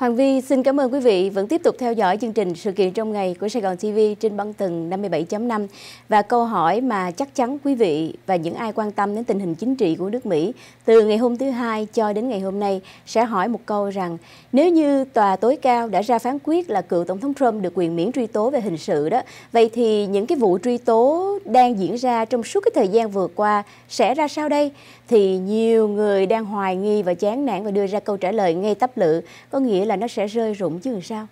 Hoàng Vi xin cảm ơn quý vị vẫn tiếp tục theo dõi chương trình sự kiện trong ngày của Sài Gòn TV trên băng tần 57.5 và câu hỏi mà chắc chắn quý vị và những ai quan tâm đến tình hình chính trị của nước Mỹ từ ngày hôm thứ Hai cho đến ngày hôm nay sẽ hỏi một câu rằng nếu như tòa tối cao đã ra phán quyết là cựu Tổng thống Trump được quyền miễn truy tố về hình sự đó vậy thì những cái vụ truy tố đang diễn ra trong suốt cái thời gian vừa qua sẽ ra sao đây? Thì nhiều người đang hoài nghi và chán nản và đưa ra câu trả lời ngay tấp lự có nghĩa là là nó sẽ rơi rụng chứ sao.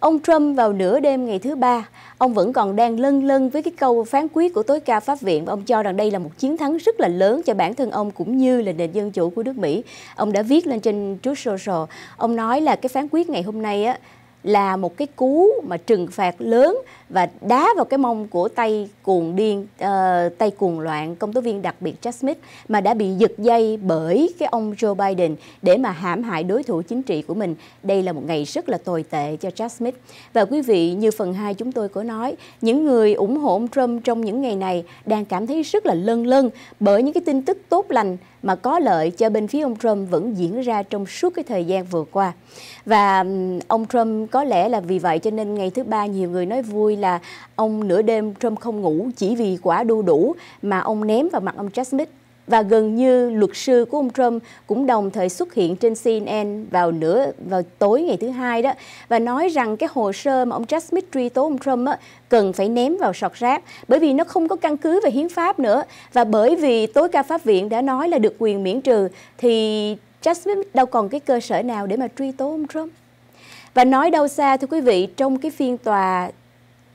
Ông Trump vào nửa đêm ngày thứ ba, ông vẫn còn đang lân lân với cái câu phán quyết của tối cao pháp viện và ông cho rằng đây là một chiến thắng rất là lớn cho bản thân ông cũng như là nền dân chủ của nước Mỹ. Ông đã viết lên trên Truth Social, ông nói là cái phán quyết ngày hôm nay á là một cái cú mà trừng phạt lớn và đá vào cái mông của tay cuồng điên uh, tay cuồng loạn công tố viên đặc biệt Jack Smith mà đã bị giật dây bởi cái ông Joe Biden để mà hãm hại đối thủ chính trị của mình. Đây là một ngày rất là tồi tệ cho Jack Smith. Và quý vị như phần 2 chúng tôi có nói, những người ủng hộ ông Trump trong những ngày này đang cảm thấy rất là lân lân bởi những cái tin tức tốt lành mà có lợi cho bên phía ông Trump vẫn diễn ra trong suốt cái thời gian vừa qua. Và ông Trump có lẽ là vì vậy cho nên ngày thứ ba nhiều người nói vui là ông nửa đêm Trump không ngủ chỉ vì quả đu đủ mà ông ném vào mặt ông Jack Smith và gần như luật sư của ông Trump cũng đồng thời xuất hiện trên CNN vào nửa vào tối ngày thứ hai đó và nói rằng cái hồ sơ mà ông Jack Smith truy tố ông Trump á, cần phải ném vào sọt rác bởi vì nó không có căn cứ về hiến pháp nữa và bởi vì tối cao pháp viện đã nói là được quyền miễn trừ thì Jack Smith đâu còn cái cơ sở nào để mà truy tố ông Trump và nói đâu xa thưa quý vị trong cái phiên tòa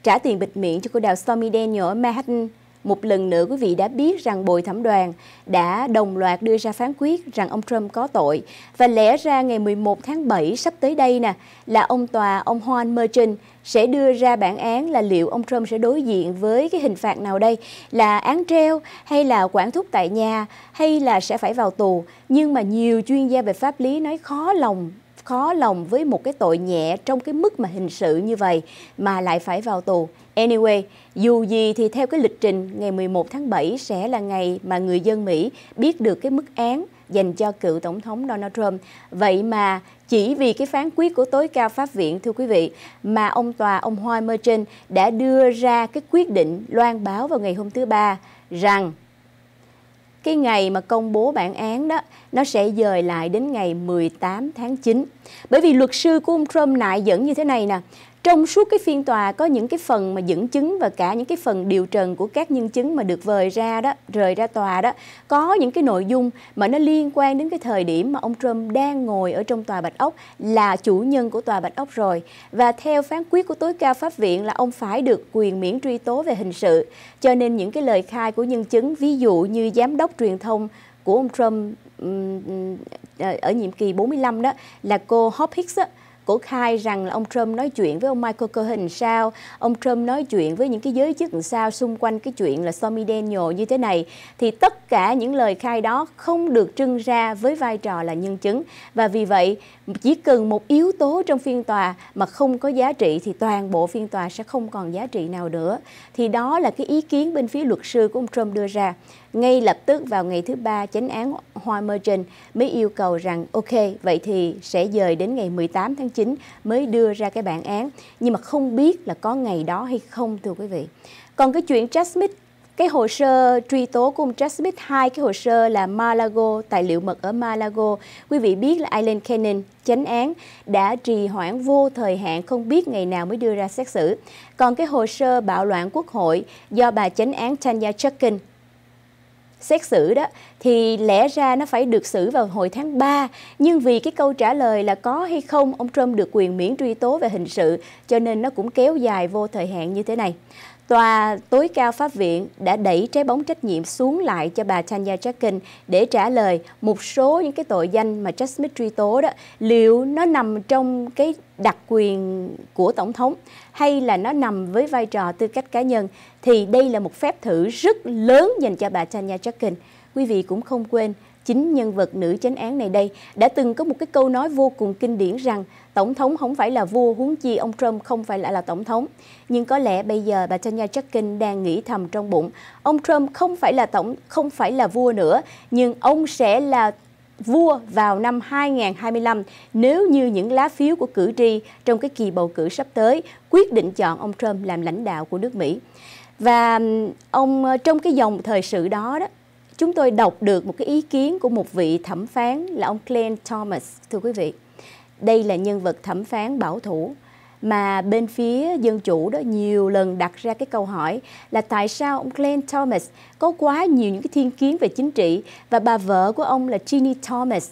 trả tiền bịt miệng cho cô đào Stormy Daniel ở Manhattan. Một lần nữa quý vị đã biết rằng bồi thẩm đoàn đã đồng loạt đưa ra phán quyết rằng ông Trump có tội và lẽ ra ngày 11 tháng 7 sắp tới đây nè là ông tòa ông Juan Merchant sẽ đưa ra bản án là liệu ông Trump sẽ đối diện với cái hình phạt nào đây là án treo hay là quản thúc tại nhà hay là sẽ phải vào tù nhưng mà nhiều chuyên gia về pháp lý nói khó lòng khó lòng với một cái tội nhẹ trong cái mức mà hình sự như vậy mà lại phải vào tù. Anyway, dù gì thì theo cái lịch trình ngày 11 tháng 7 sẽ là ngày mà người dân Mỹ biết được cái mức án dành cho cựu tổng thống Donald Trump. Vậy mà chỉ vì cái phán quyết của tối cao pháp viện thưa quý vị mà ông tòa ông Hoi Merchant đã đưa ra cái quyết định loan báo vào ngày hôm thứ ba rằng cái ngày mà công bố bản án đó nó sẽ dời lại đến ngày 18 tháng 9. Bởi vì luật sư của ông Trump nại dẫn như thế này nè, trong suốt cái phiên tòa có những cái phần mà dẫn chứng và cả những cái phần điều trần của các nhân chứng mà được vời ra đó rời ra tòa đó có những cái nội dung mà nó liên quan đến cái thời điểm mà ông Trump đang ngồi ở trong tòa Bạch Ốc là chủ nhân của tòa Bạch Ốc rồi và theo phán quyết của tối cao pháp viện là ông phải được quyền miễn truy tố về hình sự cho nên những cái lời khai của nhân chứng ví dụ như giám đốc truyền thông của ông Trump ờ, ở nhiệm kỳ 45 đó là cô Hope Hicks đó, cổ khai rằng là ông Trump nói chuyện với ông Michael Cohen sao, ông Trump nói chuyện với những cái giới chức sao xung quanh cái chuyện là Stormy Daniel như thế này, thì tất cả những lời khai đó không được trưng ra với vai trò là nhân chứng. Và vì vậy, chỉ cần một yếu tố trong phiên tòa mà không có giá trị thì toàn bộ phiên tòa sẽ không còn giá trị nào nữa. Thì đó là cái ý kiến bên phía luật sư của ông Trump đưa ra ngay lập tức vào ngày thứ ba chánh án Hoa Merchant mới yêu cầu rằng ok vậy thì sẽ dời đến ngày 18 tháng 9 mới đưa ra cái bản án nhưng mà không biết là có ngày đó hay không thưa quý vị. Còn cái chuyện Jack Smith cái hồ sơ truy tố của ông Jack Smith hai cái hồ sơ là Malago tài liệu mật ở Malago quý vị biết là Island Cannon chánh án đã trì hoãn vô thời hạn không biết ngày nào mới đưa ra xét xử còn cái hồ sơ bạo loạn quốc hội do bà chánh án Tanya Chutkin xét xử đó thì lẽ ra nó phải được xử vào hồi tháng 3 nhưng vì cái câu trả lời là có hay không ông Trump được quyền miễn truy tố về hình sự cho nên nó cũng kéo dài vô thời hạn như thế này. Tòa tối cao pháp viện đã đẩy trái bóng trách nhiệm xuống lại cho bà Tanya Jackson để trả lời một số những cái tội danh mà Jack Smith truy tố đó liệu nó nằm trong cái đặc quyền của Tổng thống hay là nó nằm với vai trò tư cách cá nhân thì đây là một phép thử rất lớn dành cho bà Tanya Jackson. Quý vị cũng không quên chính nhân vật nữ chánh án này đây đã từng có một cái câu nói vô cùng kinh điển rằng tổng thống không phải là vua huống chi ông Trump không phải lại là tổng thống. Nhưng có lẽ bây giờ bà Tanya Jackson đang nghĩ thầm trong bụng, ông Trump không phải là tổng không phải là vua nữa, nhưng ông sẽ là vua vào năm 2025 nếu như những lá phiếu của cử tri trong cái kỳ bầu cử sắp tới quyết định chọn ông Trump làm lãnh đạo của nước Mỹ. Và ông ờ, trong cái dòng thời sự đó đó chúng tôi đọc được một cái ý kiến của một vị thẩm phán là ông Glenn Thomas, thưa quý vị. Đây là nhân vật thẩm phán bảo thủ mà bên phía dân chủ đó nhiều lần đặt ra cái câu hỏi là tại sao ông Glenn Thomas có quá nhiều những cái thiên kiến về chính trị và bà vợ của ông là Ginny Thomas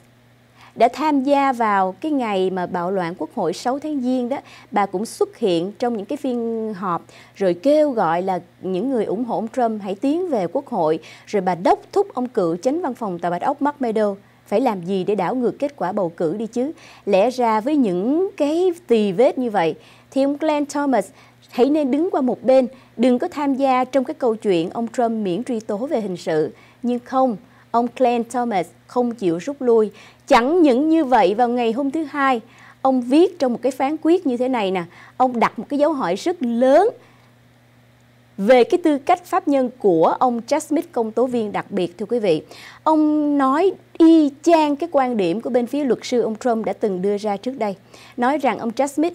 đã tham gia vào cái ngày mà bạo loạn Quốc hội 6 tháng Giêng đó, bà cũng xuất hiện trong những cái phiên họp rồi kêu gọi là những người ủng hộ ông Trump hãy tiến về Quốc hội, rồi bà đốc thúc ông cựu chánh văn phòng tại Bạch Ốc Mark Meadow phải làm gì để đảo ngược kết quả bầu cử đi chứ. Lẽ ra với những cái tì vết như vậy thì ông Glenn Thomas hãy nên đứng qua một bên, đừng có tham gia trong cái câu chuyện ông Trump miễn truy tố về hình sự. Nhưng không, ông Glenn Thomas không chịu rút lui. Chẳng những như vậy vào ngày hôm thứ Hai, ông viết trong một cái phán quyết như thế này nè, ông đặt một cái dấu hỏi rất lớn về cái tư cách pháp nhân của ông Jack Smith công tố viên đặc biệt thưa quý vị. Ông nói y chang cái quan điểm của bên phía luật sư ông Trump đã từng đưa ra trước đây, nói rằng ông Jack Smith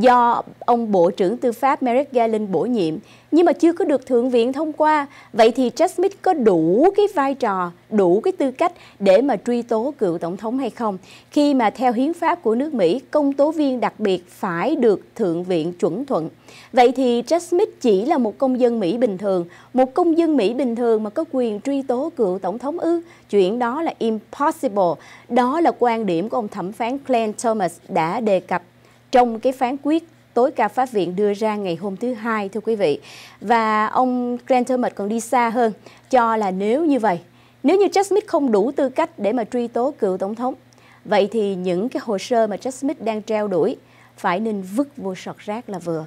do ông Bộ trưởng Tư pháp Merrick Garland bổ nhiệm nhưng mà chưa có được Thượng viện thông qua. Vậy thì Jack Smith có đủ cái vai trò, đủ cái tư cách để mà truy tố cựu Tổng thống hay không? Khi mà theo hiến pháp của nước Mỹ, công tố viên đặc biệt phải được Thượng viện chuẩn thuận. Vậy thì Jack Smith chỉ là một công dân Mỹ bình thường, một công dân Mỹ bình thường mà có quyền truy tố cựu Tổng thống ư? Chuyện đó là impossible. Đó là quan điểm của ông thẩm phán Glenn Thomas đã đề cập trong cái phán quyết tối cao pháp viện đưa ra ngày hôm thứ hai thưa quý vị. Và ông Grant Thomas còn đi xa hơn cho là nếu như vậy, nếu như Jack Smith không đủ tư cách để mà truy tố cựu tổng thống, vậy thì những cái hồ sơ mà Jack Smith đang treo đuổi phải nên vứt vô sọt rác là vừa.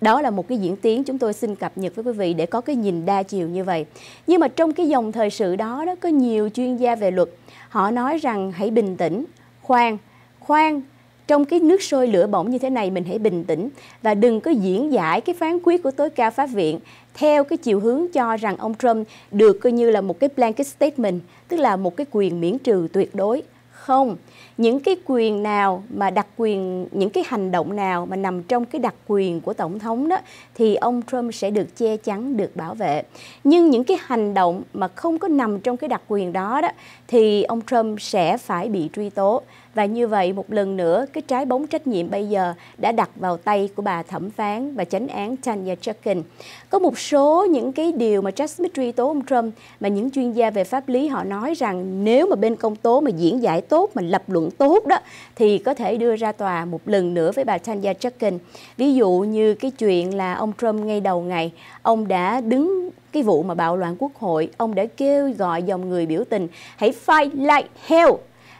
Đó là một cái diễn tiến chúng tôi xin cập nhật với quý vị để có cái nhìn đa chiều như vậy. Nhưng mà trong cái dòng thời sự đó đó có nhiều chuyên gia về luật, họ nói rằng hãy bình tĩnh, khoan, khoan trong cái nước sôi lửa bỏng như thế này mình hãy bình tĩnh và đừng có diễn giải cái phán quyết của tối cao pháp viện theo cái chiều hướng cho rằng ông Trump được coi như là một cái blanket statement, tức là một cái quyền miễn trừ tuyệt đối. Không, những cái quyền nào mà đặc quyền, những cái hành động nào mà nằm trong cái đặc quyền của Tổng thống đó thì ông Trump sẽ được che chắn, được bảo vệ. Nhưng những cái hành động mà không có nằm trong cái đặc quyền đó đó thì ông Trump sẽ phải bị truy tố và như vậy một lần nữa, cái trái bóng trách nhiệm bây giờ đã đặt vào tay của bà thẩm phán và chánh án Tanya Chutkin. Có một số những cái điều mà Jack Smith truy tố ông Trump mà những chuyên gia về pháp lý họ nói rằng nếu mà bên công tố mà diễn giải tốt, mà lập luận tốt đó thì có thể đưa ra tòa một lần nữa với bà Tanya Chutkin. Ví dụ như cái chuyện là ông Trump ngay đầu ngày, ông đã đứng cái vụ mà bạo loạn quốc hội, ông đã kêu gọi dòng người biểu tình hãy fight like hell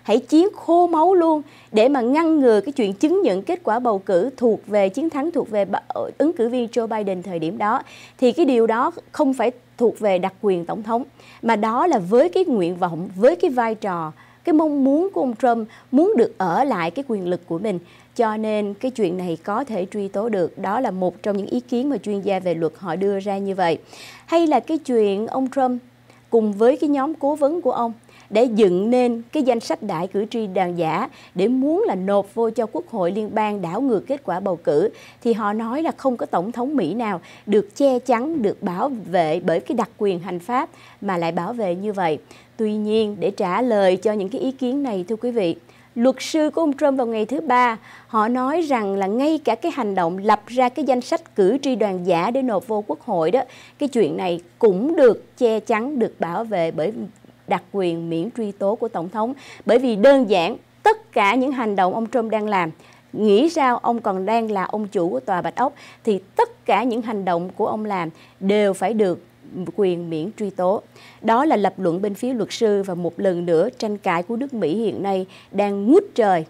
hãy chiến khô máu luôn để mà ngăn ngừa cái chuyện chứng nhận kết quả bầu cử thuộc về chiến thắng thuộc về ứng cử viên Joe Biden thời điểm đó thì cái điều đó không phải thuộc về đặc quyền tổng thống mà đó là với cái nguyện vọng với cái vai trò cái mong muốn của ông Trump muốn được ở lại cái quyền lực của mình cho nên cái chuyện này có thể truy tố được đó là một trong những ý kiến mà chuyên gia về luật họ đưa ra như vậy hay là cái chuyện ông Trump cùng với cái nhóm cố vấn của ông để dựng nên cái danh sách đại cử tri đàn giả để muốn là nộp vô cho Quốc hội liên bang đảo ngược kết quả bầu cử thì họ nói là không có tổng thống Mỹ nào được che chắn, được bảo vệ bởi cái đặc quyền hành pháp mà lại bảo vệ như vậy. Tuy nhiên, để trả lời cho những cái ý kiến này thưa quý vị, luật sư của ông Trump vào ngày thứ ba, họ nói rằng là ngay cả cái hành động lập ra cái danh sách cử tri đoàn giả để nộp vô quốc hội đó, cái chuyện này cũng được che chắn, được bảo vệ bởi đặc quyền miễn truy tố của Tổng thống. Bởi vì đơn giản tất cả những hành động ông Trump đang làm nghĩ sao ông còn đang là ông chủ của tòa Bạch Ốc thì tất cả những hành động của ông làm đều phải được quyền miễn truy tố. Đó là lập luận bên phía luật sư và một lần nữa tranh cãi của nước Mỹ hiện nay đang ngút trời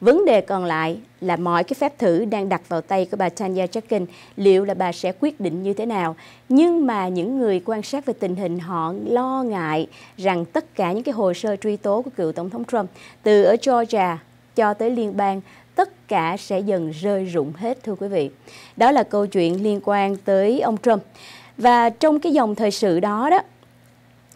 Vấn đề còn lại là mọi cái phép thử đang đặt vào tay của bà Tanya Jackson, liệu là bà sẽ quyết định như thế nào. Nhưng mà những người quan sát về tình hình họ lo ngại rằng tất cả những cái hồ sơ truy tố của cựu Tổng thống Trump từ ở Georgia cho tới liên bang tất cả sẽ dần rơi rụng hết thưa quý vị. Đó là câu chuyện liên quan tới ông Trump. Và trong cái dòng thời sự đó đó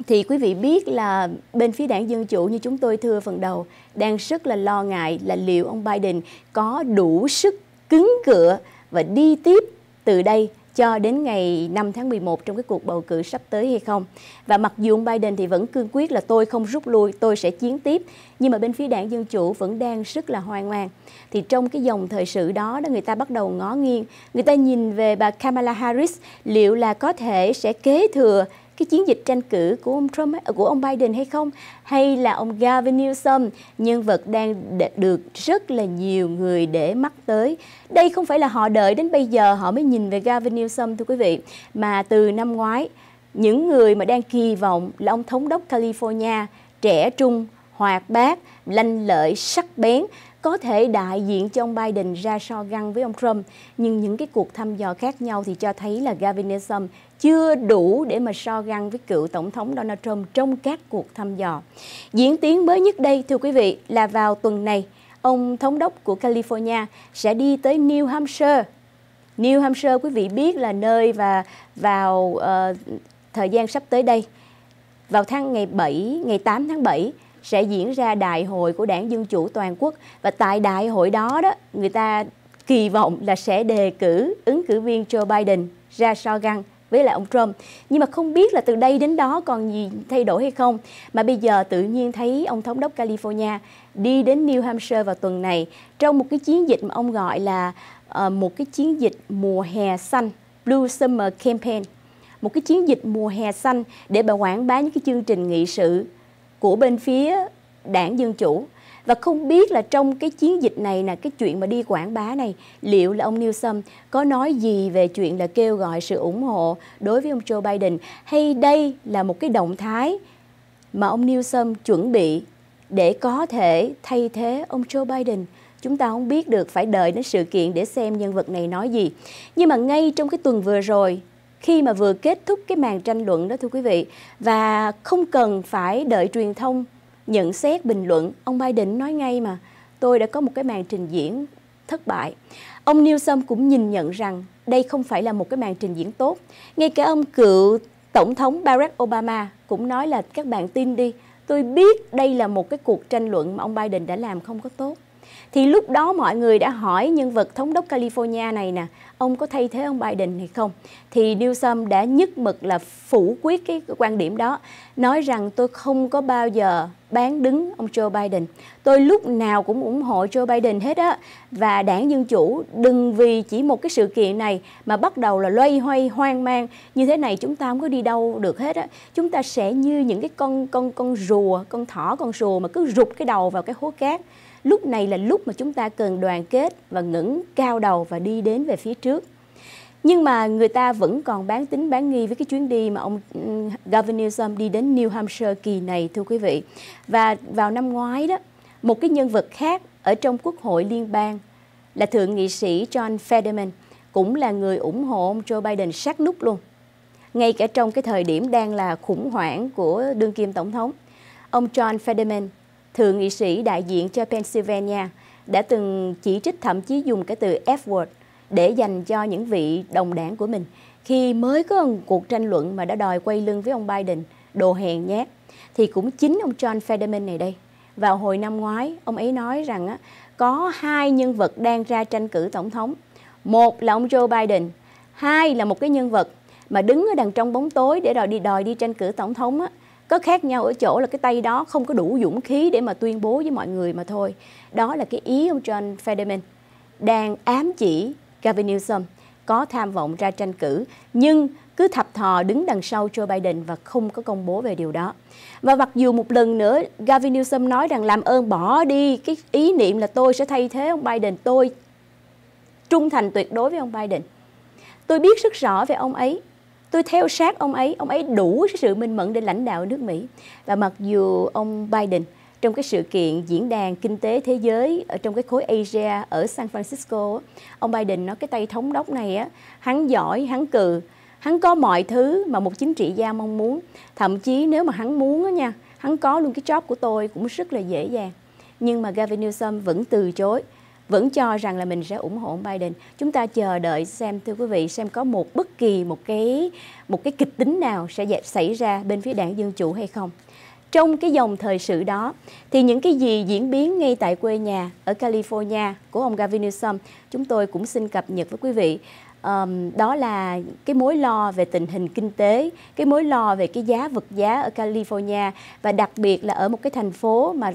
thì quý vị biết là bên phía đảng Dân Chủ như chúng tôi thưa phần đầu đang rất là lo ngại là liệu ông Biden có đủ sức cứng cựa và đi tiếp từ đây cho đến ngày 5 tháng 11 trong cái cuộc bầu cử sắp tới hay không. Và mặc dù ông Biden thì vẫn cương quyết là tôi không rút lui, tôi sẽ chiến tiếp, nhưng mà bên phía đảng Dân Chủ vẫn đang rất là hoang mang. Thì trong cái dòng thời sự đó, đó người ta bắt đầu ngó nghiêng, người ta nhìn về bà Kamala Harris liệu là có thể sẽ kế thừa cái chiến dịch tranh cử của ông Trump của ông Biden hay không hay là ông Gavin Newsom nhân vật đang được rất là nhiều người để mắt tới đây không phải là họ đợi đến bây giờ họ mới nhìn về Gavin Newsom thưa quý vị mà từ năm ngoái những người mà đang kỳ vọng là ông thống đốc California trẻ trung hoạt bát lanh lợi sắc bén có thể đại diện cho ông Biden ra so găng với ông Trump. Nhưng những cái cuộc thăm dò khác nhau thì cho thấy là Gavin Newsom chưa đủ để mà so găng với cựu Tổng thống Donald Trump trong các cuộc thăm dò. Diễn tiến mới nhất đây, thưa quý vị, là vào tuần này, ông thống đốc của California sẽ đi tới New Hampshire. New Hampshire quý vị biết là nơi và vào uh, thời gian sắp tới đây, vào tháng ngày 7, ngày 8 tháng 7 sẽ diễn ra đại hội của Đảng Dân Chủ Toàn quốc và tại đại hội đó đó người ta kỳ vọng là sẽ đề cử ứng cử viên Joe Biden ra so găng với lại ông Trump. Nhưng mà không biết là từ đây đến đó còn gì thay đổi hay không. Mà bây giờ tự nhiên thấy ông thống đốc California đi đến New Hampshire vào tuần này trong một cái chiến dịch mà ông gọi là uh, một cái chiến dịch mùa hè xanh, Blue Summer Campaign. Một cái chiến dịch mùa hè xanh để bà quảng bá những cái chương trình nghị sự của bên phía đảng Dân Chủ và không biết là trong cái chiến dịch này là cái chuyện mà đi quảng bá này liệu là ông Newsom có nói gì về chuyện là kêu gọi sự ủng hộ đối với ông Joe Biden hay đây là một cái động thái mà ông Newsom chuẩn bị để có thể thay thế ông Joe Biden chúng ta không biết được phải đợi đến sự kiện để xem nhân vật này nói gì nhưng mà ngay trong cái tuần vừa rồi khi mà vừa kết thúc cái màn tranh luận đó thưa quý vị và không cần phải đợi truyền thông nhận xét bình luận ông Biden nói ngay mà tôi đã có một cái màn trình diễn thất bại. Ông Newsom cũng nhìn nhận rằng đây không phải là một cái màn trình diễn tốt. Ngay cả ông cựu Tổng thống Barack Obama cũng nói là các bạn tin đi, tôi biết đây là một cái cuộc tranh luận mà ông Biden đã làm không có tốt. Thì lúc đó mọi người đã hỏi nhân vật thống đốc California này nè, ông có thay thế ông Biden hay không? Thì Newsom đã nhất mực là phủ quyết cái quan điểm đó, nói rằng tôi không có bao giờ bán đứng ông Joe Biden. Tôi lúc nào cũng ủng hộ Joe Biden hết á và đảng Dân Chủ đừng vì chỉ một cái sự kiện này mà bắt đầu là loay hoay hoang mang như thế này chúng ta không có đi đâu được hết á. Chúng ta sẽ như những cái con con con rùa, con thỏ con rùa mà cứ rụt cái đầu vào cái hố cát lúc này là lúc mà chúng ta cần đoàn kết và ngẩng cao đầu và đi đến về phía trước nhưng mà người ta vẫn còn bán tính bán nghi với cái chuyến đi mà ông ừ, Gavin Newsom đi đến New Hampshire kỳ này thưa quý vị. Và vào năm ngoái đó, một cái nhân vật khác ở trong Quốc hội liên bang là Thượng nghị sĩ John Fetterman, cũng là người ủng hộ ông Joe Biden sát nút luôn. Ngay cả trong cái thời điểm đang là khủng hoảng của đương kim tổng thống, ông John Fetterman thượng nghị sĩ đại diện cho Pennsylvania, đã từng chỉ trích thậm chí dùng cái từ F-word để dành cho những vị đồng đảng của mình khi mới có một cuộc tranh luận mà đã đòi quay lưng với ông Biden, đồ hèn nhát, thì cũng chính ông John Fetterman này đây. Vào hồi năm ngoái, ông ấy nói rằng á, có hai nhân vật đang ra tranh cử tổng thống. Một là ông Joe Biden, hai là một cái nhân vật mà đứng ở đằng trong bóng tối để đòi đi đòi đi tranh cử tổng thống á, có khác nhau ở chỗ là cái tay đó không có đủ dũng khí để mà tuyên bố với mọi người mà thôi đó là cái ý ông John Fetterman đang ám chỉ Gavin Newsom có tham vọng ra tranh cử nhưng cứ thập thò đứng đằng sau Joe Biden và không có công bố về điều đó. Và mặc dù một lần nữa Gavin Newsom nói rằng làm ơn bỏ đi cái ý niệm là tôi sẽ thay thế ông Biden, tôi trung thành tuyệt đối với ông Biden. Tôi biết rất rõ về ông ấy tôi theo sát ông ấy ông ấy đủ sự minh mẫn để lãnh đạo nước mỹ và mặc dù ông biden trong cái sự kiện diễn đàn kinh tế thế giới ở trong cái khối Asia ở San Francisco ông Biden nói cái tay thống đốc này á hắn giỏi hắn cừ hắn có mọi thứ mà một chính trị gia mong muốn thậm chí nếu mà hắn muốn á nha hắn có luôn cái job của tôi cũng rất là dễ dàng nhưng mà Gavin Newsom vẫn từ chối vẫn cho rằng là mình sẽ ủng hộ ông Biden. Chúng ta chờ đợi xem thưa quý vị xem có một bất kỳ một cái một cái kịch tính nào sẽ xảy ra bên phía đảng Dân chủ hay không. Trong cái dòng thời sự đó thì những cái gì diễn biến ngay tại quê nhà ở California của ông Gavin Newsom chúng tôi cũng xin cập nhật với quý vị um, đó là cái mối lo về tình hình kinh tế, cái mối lo về cái giá vật giá ở California và đặc biệt là ở một cái thành phố mà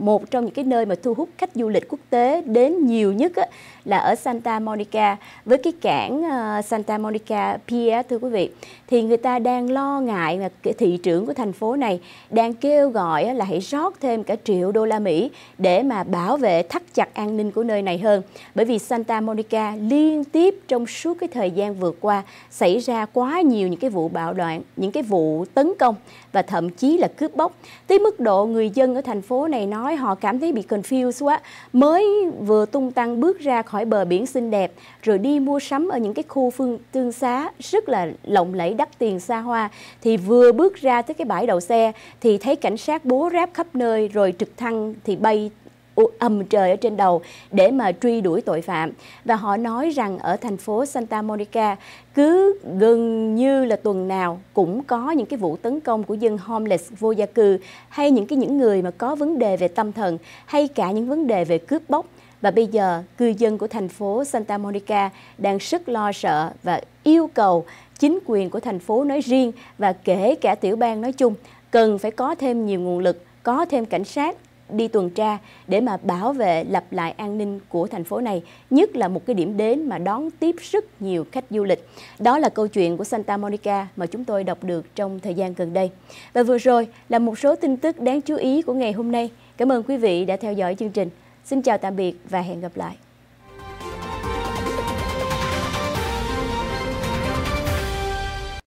một trong những cái nơi mà thu hút khách du lịch quốc tế đến nhiều nhất á, là ở Santa Monica với cái cảng uh, Santa Monica Pier thưa quý vị thì người ta đang lo ngại là cái thị trưởng của thành phố này đang kêu gọi là hãy rót thêm cả triệu đô la Mỹ để mà bảo vệ thắt chặt an ninh của nơi này hơn bởi vì Santa Monica liên tiếp trong trong suốt cái thời gian vừa qua xảy ra quá nhiều những cái vụ bạo loạn, những cái vụ tấn công và thậm chí là cướp bóc. Tới mức độ người dân ở thành phố này nói họ cảm thấy bị confused quá, mới vừa tung tăng bước ra khỏi bờ biển xinh đẹp rồi đi mua sắm ở những cái khu phương tương xá rất là lộng lẫy đắt tiền xa hoa thì vừa bước ra tới cái bãi đậu xe thì thấy cảnh sát bố ráp khắp nơi rồi trực thăng thì bay ầm trời ở trên đầu để mà truy đuổi tội phạm và họ nói rằng ở thành phố Santa Monica cứ gần như là tuần nào cũng có những cái vụ tấn công của dân homeless vô gia cư hay những cái những người mà có vấn đề về tâm thần hay cả những vấn đề về cướp bóc và bây giờ cư dân của thành phố Santa Monica đang rất lo sợ và yêu cầu chính quyền của thành phố nói riêng và kể cả tiểu bang nói chung cần phải có thêm nhiều nguồn lực có thêm cảnh sát đi tuần tra để mà bảo vệ lập lại an ninh của thành phố này, nhất là một cái điểm đến mà đón tiếp rất nhiều khách du lịch. Đó là câu chuyện của Santa Monica mà chúng tôi đọc được trong thời gian gần đây. Và vừa rồi là một số tin tức đáng chú ý của ngày hôm nay. Cảm ơn quý vị đã theo dõi chương trình. Xin chào tạm biệt và hẹn gặp lại.